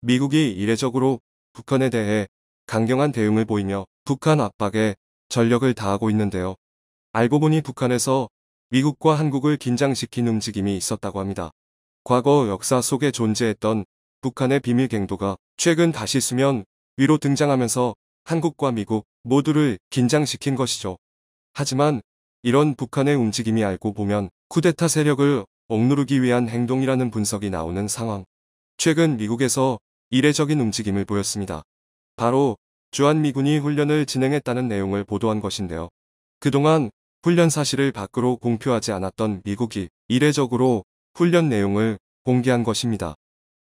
미국이 이례적으로 북한에 대해 강경한 대응을 보이며 북한 압박에 전력을 다하고 있는데요. 알고 보니 북한에서 미국과 한국을 긴장시킨 움직임이 있었다고 합니다. 과거 역사 속에 존재했던 북한의 비밀 갱도가 최근 다시 수면 위로 등장하면서 한국과 미국 모두를 긴장시킨 것이죠. 하지만 이런 북한의 움직임이 알고 보면 쿠데타 세력을 억누르기 위한 행동이라는 분석이 나오는 상황. 최근 미국에서 이례적인 움직임을 보였습니다. 바로 주한미군이 훈련을 진행했다는 내용을 보도한 것인데요. 그동안 훈련 사실을 밖으로 공표하지 않았던 미국이 이례적으로 훈련 내용을 공개한 것입니다.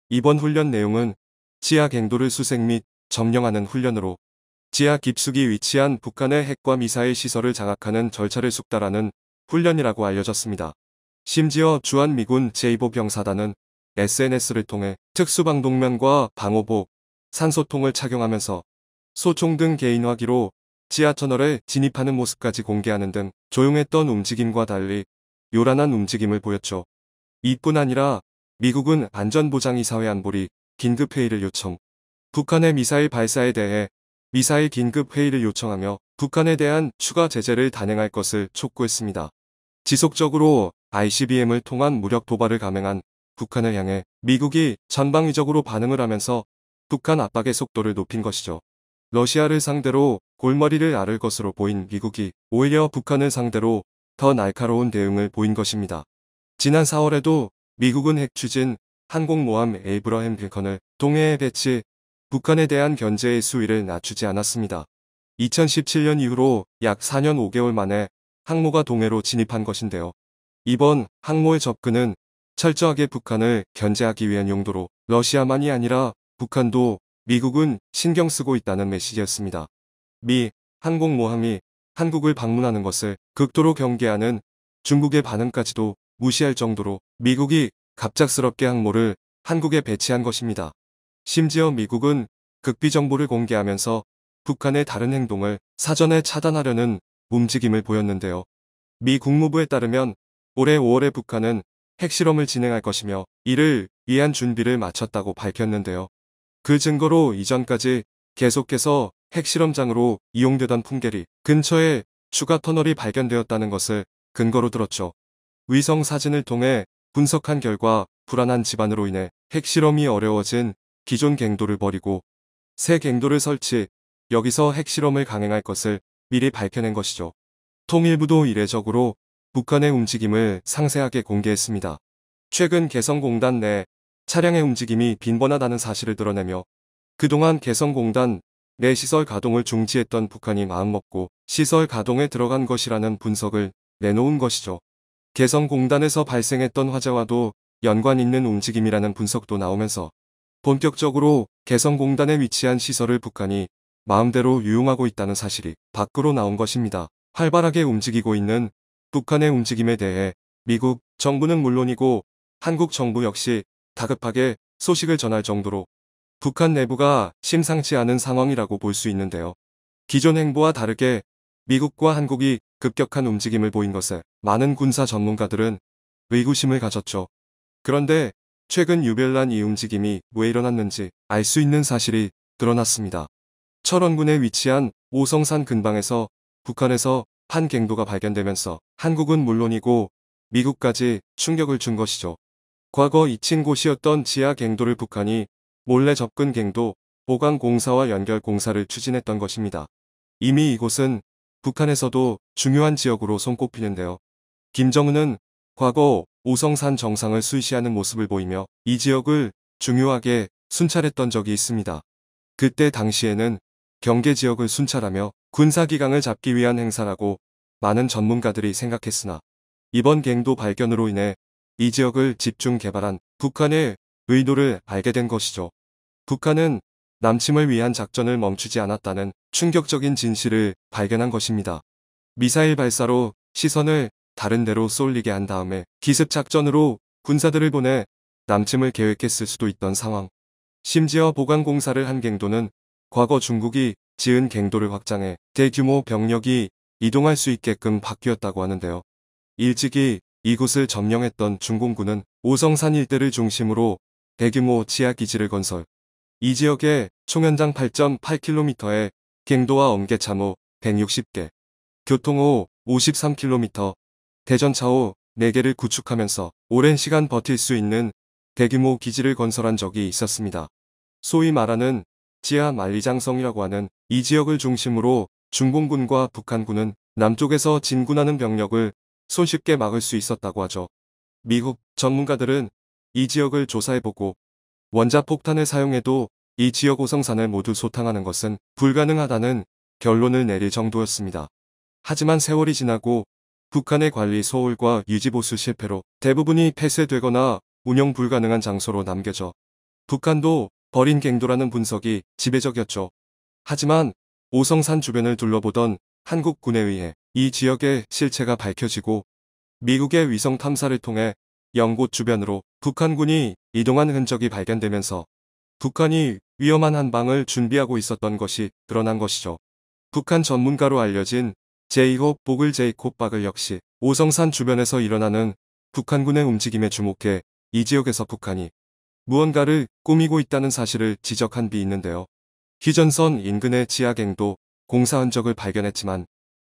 이번 훈련 내용은 지하 갱도를 수색 및 점령하는 훈련으로 지하 깊숙이 위치한 북한의 핵과 미사일 시설을 장악하는 절차를 숙달하는 훈련이라고 알려졌습니다. 심지어 주한미군 제2보 병사단은 SNS를 통해 특수방독면과 방호복, 산소통을 착용하면서 소총 등 개인화기로 지하터널에 진입하는 모습까지 공개하는 등 조용했던 움직임과 달리 요란한 움직임을 보였죠. 이뿐 아니라 미국은 안전보장이사회 안보리 긴급회의를 요청, 북한의 미사일 발사에 대해 미사일 긴급회의를 요청하며 북한에 대한 추가 제재를 단행할 것을 촉구했습니다. 지속적으로 ICBM을 통한 무력 도발을 감행한 북한을 향해 미국이 전방위적으로 반응을 하면서 북한 압박의 속도를 높인 것이죠. 러시아를 상대로 골머리를 앓을 것으로 보인 미국이 오히려 북한을 상대로 더 날카로운 대응을 보인 것입니다. 지난 4월에도 미국은 핵 추진 항공모함 에이브러햄 빌컨을 동해에 배치 북한에 대한 견제의 수위를 낮추지 않았습니다. 2017년 이후로 약 4년 5개월 만에 항모가 동해로 진입한 것인데요. 이번 항모의 접근은 철저하게 북한을 견제하기 위한 용도로 러시아만이 아니라 북한도 미국은 신경 쓰고 있다는 메시지였습니다. 미 항공모함이 한국을 방문하는 것을 극도로 경계하는 중국의 반응까지도 무시할 정도로 미국이 갑작스럽게 항모를 한국에 배치한 것입니다. 심지어 미국은 극비 정보를 공개하면서 북한의 다른 행동을 사전에 차단하려는 움직임을 보였는데요. 미 국무부에 따르면 올해 5월에 북한은 핵실험을 진행할 것이며 이를 위한 준비를 마쳤다고 밝혔는데요. 그 증거로 이전까지 계속해서 핵실험장으로 이용되던 풍계리 근처에 추가 터널이 발견되었다는 것을 근거로 들었죠. 위성 사진을 통해 분석한 결과 불안한 집안으로 인해 핵실험이 어려워진 기존 갱도를 버리고 새 갱도를 설치 여기서 핵실험을 강행할 것을 미리 밝혀낸 것이죠. 통일부도 이례적으로 북한의 움직임을 상세하게 공개했습니다. 최근 개성공단 내 차량의 움직임이 빈번하다는 사실을 드러내며 그동안 개성공단 내 시설 가동을 중지했던 북한이 마음먹고 시설 가동에 들어간 것이라는 분석을 내놓은 것이죠. 개성공단에서 발생했던 화재와도 연관 있는 움직임이라는 분석도 나오면서 본격적으로 개성공단에 위치한 시설을 북한이 마음대로 유용하고 있다는 사실이 밖으로 나온 것입니다. 활발하게 움직이고 있는 북한의 움직임에 대해 미국 정부는 물론이고 한국 정부 역시 다급하게 소식을 전할 정도로 북한 내부가 심상치 않은 상황이라고 볼 수 있는데요. 기존 행보와 다르게 미국과 한국이 급격한 움직임을 보인 것에 많은 군사 전문가들은 의구심을 가졌죠. 그런데 최근 유별난 이 움직임이 왜 일어났는지 알 수 있는 사실이 드러났습니다. 철원군에 위치한 오성산 근방에서 북한에서 한갱도가 발견되면서 한국은 물론이고 미국까지 충격을 준 것이죠. 과거 이친 곳이었던 지하 갱도를 북한이 몰래 접근 갱도 보강공사와 연결공사를 추진했던 것입니다. 이미 이곳은 북한에서도 중요한 지역으로 손꼽히는데요. 김정은은 과거 오성산 정상을 수시하는 모습을 보이며 이 지역을 중요하게 순찰했던 적이 있습니다. 그때 당시에는 경계 지역을 순찰하며 군사기강을 잡기 위한 행사라고 많은 전문가들이 생각했으나 이번 갱도 발견으로 인해 이 지역을 집중 개발한 북한의 의도를 알게 된 것이죠. 북한은 남침을 위한 작전을 멈추지 않았다는 충격적인 진실을 발견한 것입니다. 미사일 발사로 시선을 다른 데로 쏠리게 한 다음에 기습 작전으로 군사들을 보내 남침을 계획했을 수도 있던 상황. 심지어 보강공사를 한 갱도는 과거 중국이 지은 갱도를 확장해 대규모 병력이 이동할 수 있게끔 바뀌었다고 하는데요. 일찍이 이곳을 점령했던 중공군은 오성산 일대를 중심으로 대규모 지하기지를 건설. 이 지역에 총연장 8.8km에 갱도와 엄계차모 160개, 교통호 53km, 대전차호 4개를 구축하면서 오랜 시간 버틸 수 있는 대규모 기지를 건설한 적이 있었습니다. 소위 말하는 지하 만리장성이라고 하는 이 지역을 중심으로 중공군과 북한군은 남쪽에서 진군하는 병력을 손쉽게 막을 수 있었다고 하죠. 미국 전문가들은 이 지역을 조사해보고 원자폭탄을 사용해도 이 지역 오성산을 모두 소탕하는 것은 불가능하다는 결론을 내릴 정도였습니다. 하지만 세월이 지나고 북한의 관리 소홀과 유지보수 실패로 대부분이 폐쇄되거나 운영 불가능한 장소로 남겨져 북한도 버린 갱도라는 분석이 지배적이었죠. 하지만 오성산 주변을 둘러보던 한국군에 의해 이 지역의 실체가 밝혀지고 미국의 위성 탐사를 통해 영곳 주변으로 북한군이 이동한 흔적이 발견되면서 북한이 위험한 한방을 준비하고 있었던 것이 드러난 것이죠. 북한 전문가로 알려진 제이호 보글 제이콥 박을 역시 오성산 주변에서 일어나는 북한군의 움직임에 주목해 이 지역에서 북한이 무언가를 꾸미고 있다는 사실을 지적한 비 있는데요. 휘전선 인근의 지하갱도 공사 흔적을 발견했지만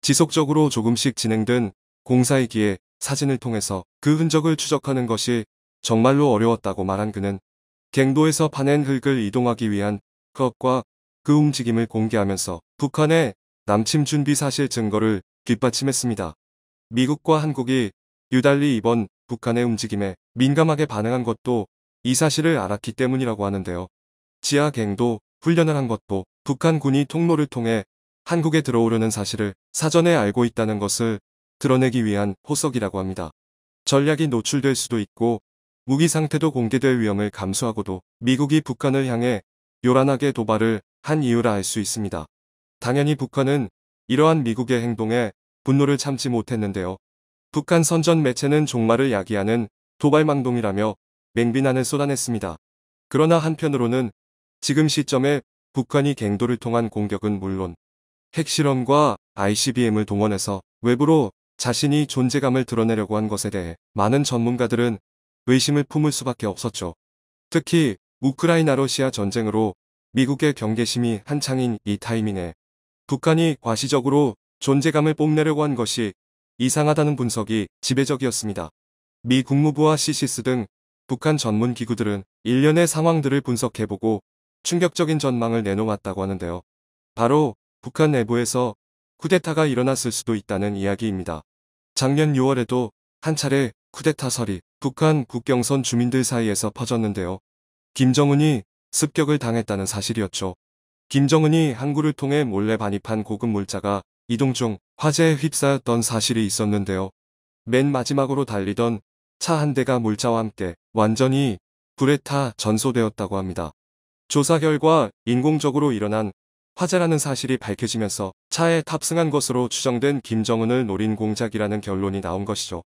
지속적으로 조금씩 진행된 공사이기에 사진을 통해서 그 흔적을 추적하는 것이 정말로 어려웠다고 말한 그는 갱도에서 파낸 흙을 이동하기 위한 것과 그 움직임을 공개하면서 북한의 남침 준비 사실 증거를 뒷받침했습니다. 미국과 한국이 유달리 이번 북한의 움직임에 민감하게 반응한 것도 이 사실을 알았기 때문이라고 하는데요. 지하갱도 훈련을 한 것도 북한 군이 통로를 통해 한국에 들어오려는 사실을 사전에 알고 있다는 것을 드러내기 위한 호석이라고 합니다. 전략이 노출될 수도 있고 무기 상태도 공개될 위험을 감수하고도 미국이 북한을 향해 요란하게 도발을 한 이유라 할 수 있습니다. 당연히 북한은 이러한 미국의 행동에 분노를 참지 못했는데요. 북한 선전 매체는 종말을 야기하는 도발망동이라며 맹비난을 쏟아냈습니다. 그러나 한편으로는 지금 시점에 북한이 갱도를 통한 공격은 물론 핵실험과 ICBM을 동원해서 외부로 자신이 존재감을 드러내려고 한 것에 대해 많은 전문가들은 의심을 품을 수밖에 없었죠. 특히 우크라이나 러시아 전쟁으로 미국의 경계심이 한창인 이 타이밍에 북한이 과시적으로 존재감을 뽐내려고 한 것이 이상하다는 분석이 지배적이었습니다. 미 국무부와 c 시스등 북한 전문 기구들은 일련의 상황들을 분석해보고 충격적인 전망을 내놓았다고 하는데요. 바로 북한 내부에서 쿠데타가 일어났을 수도 있다는 이야기입니다. 작년 6월에도 한 차례 쿠데타 설이 북한 국경선 주민들 사이에서 퍼졌는데요. 김정은이 습격을 당했다는 사실이었죠. 김정은이 항구를 통해 몰래 반입한 고급 물자가 이동 중 화재에 휩싸였던 사실이 있었는데요. 맨 마지막으로 달리던 차한 대가 물자와 함께 완전히 불에 타 전소되었다고 합니다. 조사 결과 인공적으로 일어난 화재라는 사실이 밝혀지면서 차에 탑승한 것으로 추정된 김정은을 노린 공작이라는 결론이 나온 것이죠.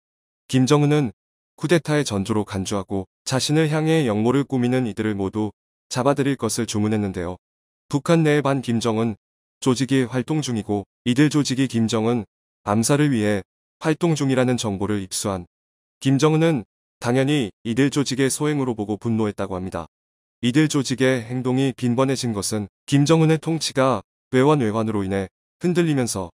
김정은은 쿠데타의 전조로 간주하고 자신을 향해 역모를 꾸미는 이들을 모두 잡아들일 것을 주문했는데요. 북한 내반 김정은 조직이 활동 중이고 이들 조직이 김정은 암살을 위해 활동 중이라는 정보를 입수한 김정은은 당연히 이들 조직의 소행으로 보고 분노했다고 합니다. 이들 조직의 행동이 빈번해진 것은 김정은의 통치가 외환외환으로 인해 흔들리면서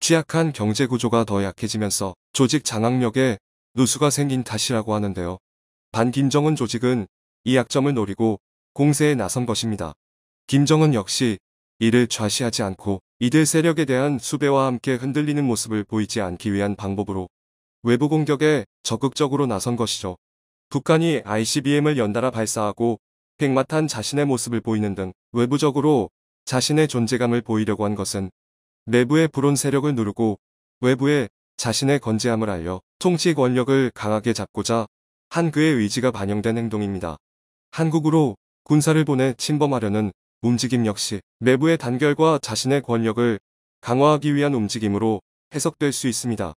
취약한 경제구조가 더 약해지면서 조직 장악력에 누수가 생긴 탓이라고 하는데요. 반김정은 조직은 이 약점을 노리고 공세에 나선 것입니다. 김정은 역시 이를 좌시하지 않고 이들 세력에 대한 수배와 함께 흔들리는 모습을 보이지 않기 위한 방법으로 외부 공격에 적극적으로 나선 것이죠. 북한이 ICBM을 연달아 발사하고 핵마탄 자신의 모습을 보이는 등 외부적으로 자신의 존재감을 보이려고 한 것은 내부의 불온 세력을 누르고 외부에 자신의 건재함을 알려 통치 권력을 강하게 잡고자 한 그의 의지가 반영된 행동입니다. 한국으로 군사를 보내 침범하려는 움직임 역시 내부의 단결과 자신의 권력을 강화하기 위한 움직임으로 해석될 수 있습니다.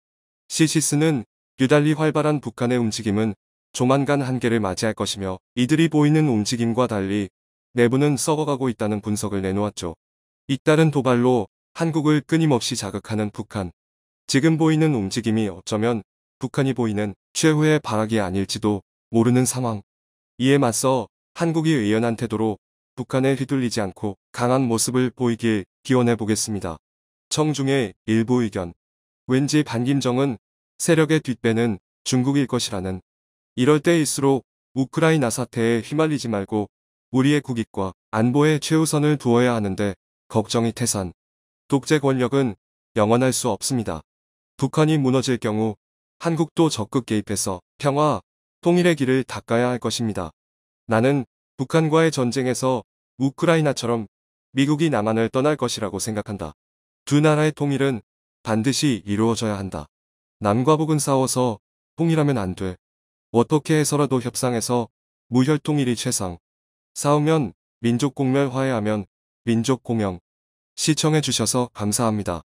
시시스는 유달리 활발한 북한의 움직임은 조만간 한계를 맞이할 것이며 이들이 보이는 움직임과 달리 내부는 썩어가고 있다는 분석을 내놓았죠. 잇따른 도발로 한국을 끊임없이 자극하는 북한. 지금 보이는 움직임이 어쩌면 북한이 보이는 최후의 발악이 아닐지도 모르는 상황. 이에 맞서 한국이 의연한 태도로 북한에 휘둘리지 않고 강한 모습을 보이길 기원해 보겠습니다. 청중의 일부 의견 왠지 반김정은 세력의 뒷배는 중국일 것이라는 이럴 때일수록 우크라이나 사태에 휘말리지 말고 우리의 국익과 안보에 최우선을 두어야 하는데 걱정이 태산. 독재 권력은 영원할 수 없습니다. 북한이 무너질 경우 한국도 적극 개입해서 평화, 통일의 길을 닦아야 할 것입니다. 나는 북한과의 전쟁에서 우크라이나처럼 미국이 남한을 떠날 것이라고 생각한다. 두 나라의 통일은 반드시 이루어져야 한다. 남과 북은 싸워서 통일하면 안 돼. 어떻게 해서라도 협상해서 무혈통일이 최상. 싸우면 민족 공멸 화해하면 민족 공영. 시청해주셔서 감사합니다.